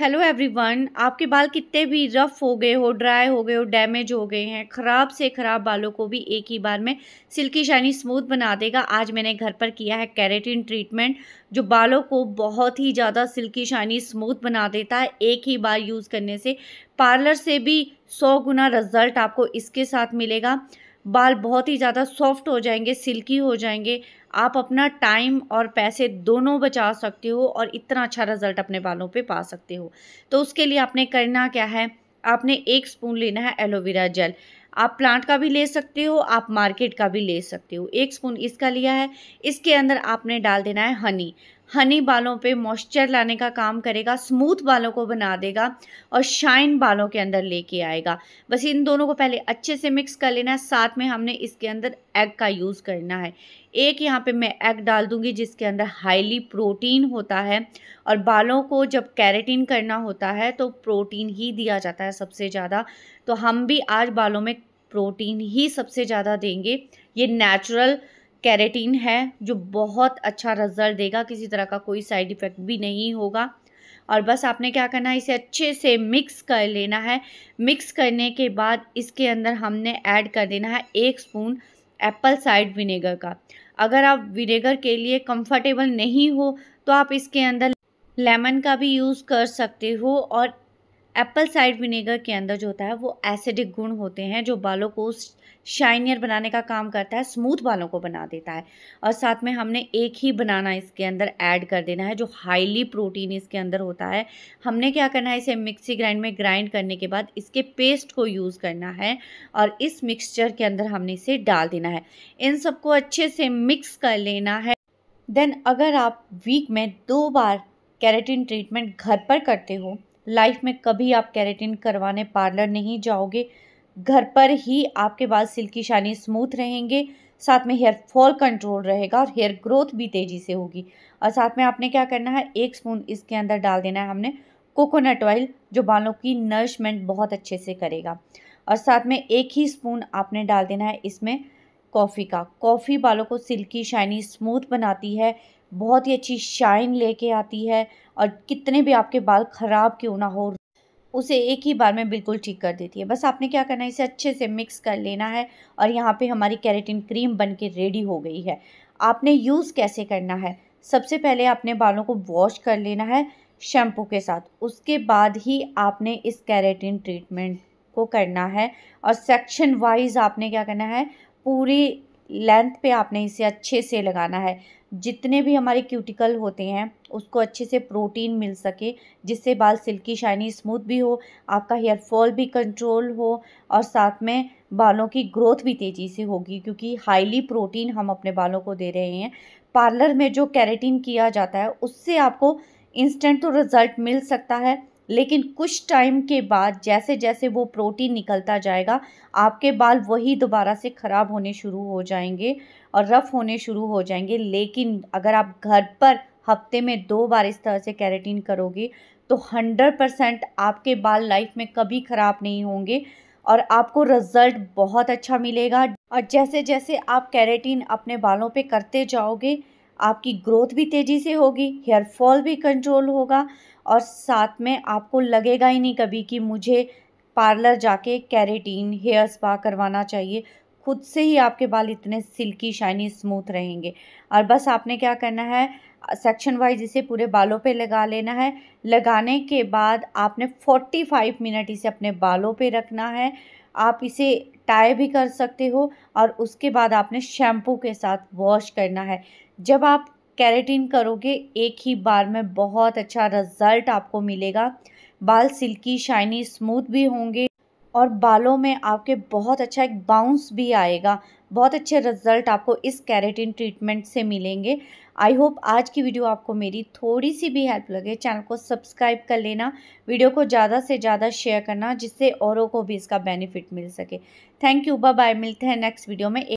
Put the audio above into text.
hello everyone आपके बाल कितने भी रफ़ हो गए हो ड्राई हो गए हो डैमेज हो गए हैं ख़राब से ख़राब बालों को भी एक ही बार में सिल्की शाइनी स्मूथ बना देगा आज मैंने घर पर किया है कैरेटिन ट्रीटमेंट जो बालों को बहुत ही ज़्यादा सिल्की शाइनी स्मूथ बना देता है एक ही बार यूज़ करने से पार्लर से भी सौ गुना रिज़ल्ट आपको इसके साथ मिलेगा बाल बहुत ही ज़्यादा सॉफ्ट हो जाएंगे सिल्की हो जाएंगे आप अपना टाइम और पैसे दोनों बचा सकते हो और इतना अच्छा रिजल्ट अपने बालों पे पा सकते हो तो उसके लिए आपने करना क्या है आपने एक स्पून लेना है एलोवेरा जेल आप प्लांट का भी ले सकते हो आप मार्केट का भी ले सकते हो एक स्पून इसका लिया है इसके अंदर आपने डाल देना है हनी हनी बालों पे मॉइस्चर लाने का काम करेगा स्मूथ बालों को बना देगा और शाइन बालों के अंदर लेके आएगा बस इन दोनों को पहले अच्छे से मिक्स कर लेना है साथ में हमने इसके अंदर एग का यूज़ करना है एक यहाँ पे मैं एग डाल दूँगी जिसके अंदर हाईली प्रोटीन होता है और बालों को जब कैरेटीन करना होता है तो प्रोटीन ही दिया जाता है सबसे ज़्यादा तो हम भी आज बालों में प्रोटीन ही सबसे ज़्यादा देंगे ये नेचुरल कैरेटीन है जो बहुत अच्छा रिजल्ट देगा किसी तरह का कोई साइड इफ़ेक्ट भी नहीं होगा और बस आपने क्या करना है इसे अच्छे से मिक्स कर लेना है मिक्स करने के बाद इसके अंदर हमने ऐड कर देना है एक स्पून एप्पल साइड विनेगर का अगर आप विनेगर के लिए कंफर्टेबल नहीं हो तो आप इसके अंदर लेमन का भी यूज़ कर सकते हो और एप्पल साइड विनेगर के अंदर जो होता है वो एसिडिक गुण होते हैं जो बालों को शाइनियर बनाने का काम करता है स्मूथ बालों को बना देता है और साथ में हमने एक ही बनाना इसके अंदर ऐड कर देना है जो हाईली प्रोटीन इसके अंदर होता है हमने क्या करना है इसे मिक्सी ग्राइंड में ग्राइंड करने के बाद इसके पेस्ट को यूज़ करना है और इस मिक्सचर के अंदर हमने इसे डाल देना है इन सबको अच्छे से मिक्स कर लेना है देन अगर आप वीक में दो बार कैरेटिन ट्रीटमेंट घर पर करते हो लाइफ में कभी आप कैरेटिन करवाने पार्लर नहीं जाओगे घर पर ही आपके बाल सिल्की शाइनी स्मूथ रहेंगे साथ में हेयर फॉल कंट्रोल रहेगा और हेयर ग्रोथ भी तेज़ी से होगी और साथ में आपने क्या करना है एक स्पून इसके अंदर डाल देना है हमने कोकोनट ऑयल जो बालों की नरिशमेंट बहुत अच्छे से करेगा और साथ में एक ही स्पून आपने डाल देना है इसमें कॉफ़ी का कॉफ़ी बालों को सिल्की शाइनी स्मूथ बनाती है बहुत ही अच्छी शाइन लेके आती है और कितने भी आपके बाल ख़राब क्यों ना हो उसे एक ही बार में बिल्कुल ठीक कर देती है बस आपने क्या करना है इसे अच्छे से मिक्स कर लेना है और यहाँ पे हमारी कैरेटिन क्रीम बन के रेडी हो गई है आपने यूज़ कैसे करना है सबसे पहले आपने बालों को वॉश कर लेना है शैम्पू के साथ उसके बाद ही आपने इस कैरेटिन ट्रीटमेंट को करना है और सेक्शन वाइज आपने क्या करना है पूरी लेंथ पे आपने इसे अच्छे से लगाना है जितने भी हमारे क्यूटिकल होते हैं उसको अच्छे से प्रोटीन मिल सके जिससे बाल सिल्की शाइनी स्मूथ भी हो आपका हेयर फॉल भी कंट्रोल हो और साथ में बालों की ग्रोथ भी तेज़ी से होगी क्योंकि हाईली प्रोटीन हम अपने बालों को दे रहे हैं पार्लर में जो कैरेटीन किया जाता है उससे आपको इंस्टेंट तो रिज़ल्ट मिल सकता है लेकिन कुछ टाइम के बाद जैसे जैसे वो प्रोटीन निकलता जाएगा आपके बाल वही दोबारा से ख़राब होने शुरू हो जाएंगे और रफ़ होने शुरू हो जाएंगे लेकिन अगर आप घर पर हफ्ते में दो बार इस तरह से कैरेटीन करोगे तो हंड्रेड परसेंट आपके बाल लाइफ में कभी ख़राब नहीं होंगे और आपको रिज़ल्ट बहुत अच्छा मिलेगा और जैसे जैसे आप कैरेटीन अपने बालों पे करते जाओगे आपकी ग्रोथ भी तेज़ी से होगी हेयर फॉल भी कंट्रोल होगा और साथ में आपको लगेगा ही नहीं कभी कि मुझे पार्लर जाके कैरेटीन हेयर स्पा करवाना चाहिए खुद से ही आपके बाल इतने सिल्की शाइनी स्मूथ रहेंगे और बस आपने क्या करना है सेक्शन वाइज इसे पूरे बालों पे लगा लेना है लगाने के बाद आपने 45 मिनट इसे अपने बालों पे रखना है आप इसे टाई भी कर सकते हो और उसके बाद आपने शैम्पू के साथ वॉश करना है जब आप कैरेटीन करोगे एक ही बार में बहुत अच्छा रिज़ल्ट आपको मिलेगा बाल सिल्की शाइनी स्मूथ भी होंगे और बालों में आपके बहुत अच्छा एक बाउंस भी आएगा बहुत अच्छे रिजल्ट आपको इस कैरेटिन ट्रीटमेंट से मिलेंगे आई होप आज की वीडियो आपको मेरी थोड़ी सी भी हेल्प लगे चैनल को सब्सक्राइब कर लेना वीडियो को ज़्यादा से ज़्यादा शेयर करना जिससे औरों को भी इसका बेनिफिट मिल सके थैंक यू बाय बाय मिलते हैं नेक्स्ट वीडियो में